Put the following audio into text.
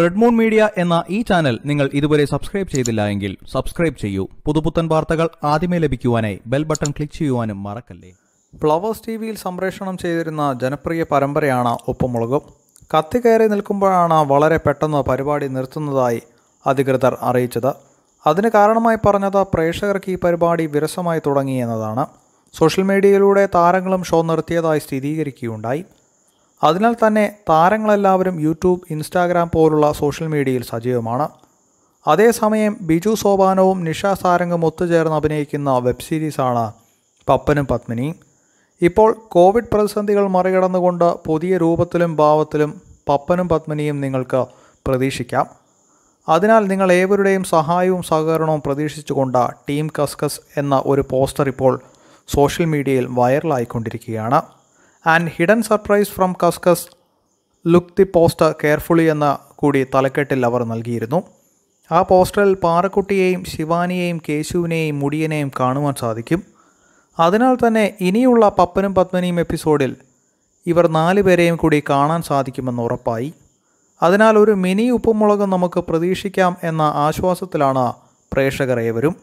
red moon media എന്ന ഈ channel നിങ്ങൾ ഇതുവരെ സബ്സ്ക്രൈബ് ചെയ്തില്ല എങ്കിൽ സബ്സ്ക്രൈബ് ചെയ്യൂ പുതുപുത്തൻ വാർത്തകൾ ആദ്യമേ ലഭിക്കുവാനായി ബെൽ ബട്ടൺ ക്ലിക്ക് ചെയ്യുവാനും മറക്കല്ലേ ഫ്ലവേഴ്സ് ടി വിയിൽ സംപ്രേഷണം ചെയ്തിരുന്ന ജനപ്രിയ പരമ്പരയാണ് ഒപ്പമുളകും കത്തി കയറി നിൽക്കുമ്പോഴാണ് വളരെ പെട്ടെന്ന് പരിപാടി നിർത്തുന്നതായി അധികൃതർ അറിയിച്ചത് അതിന് കാരണമായി പറഞ്ഞത് പ്രേക്ഷകർക്ക് ഈ പരിപാടി വിരസമായി തുടങ്ങി എന്നതാണ് സോഷ്യൽ മീഡിയയിലൂടെ താരങ്ങളും ഷോ നിർത്തിയതായി സ്ഥിരീകരിക്കുകയുണ്ടായി അതിനാൽ തന്നെ താരങ്ങളെല്ലാവരും യൂട്യൂബ് ഇൻസ്റ്റാഗ്രാം പോലുള്ള സോഷ്യൽ മീഡിയയിൽ സജീവമാണ് അതേസമയം ബിജു സോപാനവും നിഷ സാരംഗും ഒത്തുചേർന്ന് അഭിനയിക്കുന്ന വെബ് സീരീസാണ് പപ്പനും പത്മിനിയും ഇപ്പോൾ കോവിഡ് പ്രതിസന്ധികൾ മറികടന്നുകൊണ്ട് പുതിയ രൂപത്തിലും ഭാവത്തിലും പപ്പനും പത്മിനിയും നിങ്ങൾക്ക് പ്രതീക്ഷിക്കാം അതിനാൽ നിങ്ങൾ ഏവരുടെയും സഹായവും സഹകരണവും പ്രതീക്ഷിച്ചുകൊണ്ട് ടീം കസ്കസ് എന്ന ഒരു പോസ്റ്റർ ഇപ്പോൾ സോഷ്യൽ മീഡിയയിൽ വൈറലായിക്കൊണ്ടിരിക്കുകയാണ് ആൻഡ് ഹിഡൻ സർപ്രൈസ് ഫ്രം കസ്കസ് ലുക്ക് ദി പോസ്റ്റർ കെയർഫുള്ളി എന്ന കൂടി തലക്കെട്ടിൽ അവർ നൽകിയിരുന്നു ആ പോസ്റ്ററിൽ പാറക്കുട്ടിയെയും ശിവാനിയെയും കേശുവിനെയും മുടിയനെയും കാണുവാൻ സാധിക്കും അതിനാൽ തന്നെ ഇനിയുള്ള പപ്പനും പത്മനിയും എപ്പിസോഡിൽ ഇവർ നാല് പേരെയും കൂടി കാണാൻ സാധിക്കുമെന്ന് ഉറപ്പായി അതിനാൽ ഒരു മിനി ഉപ്പുമുളകും നമുക്ക് പ്രതീക്ഷിക്കാം എന്ന ആശ്വാസത്തിലാണ് പ്രേക്ഷകർ ഏവരും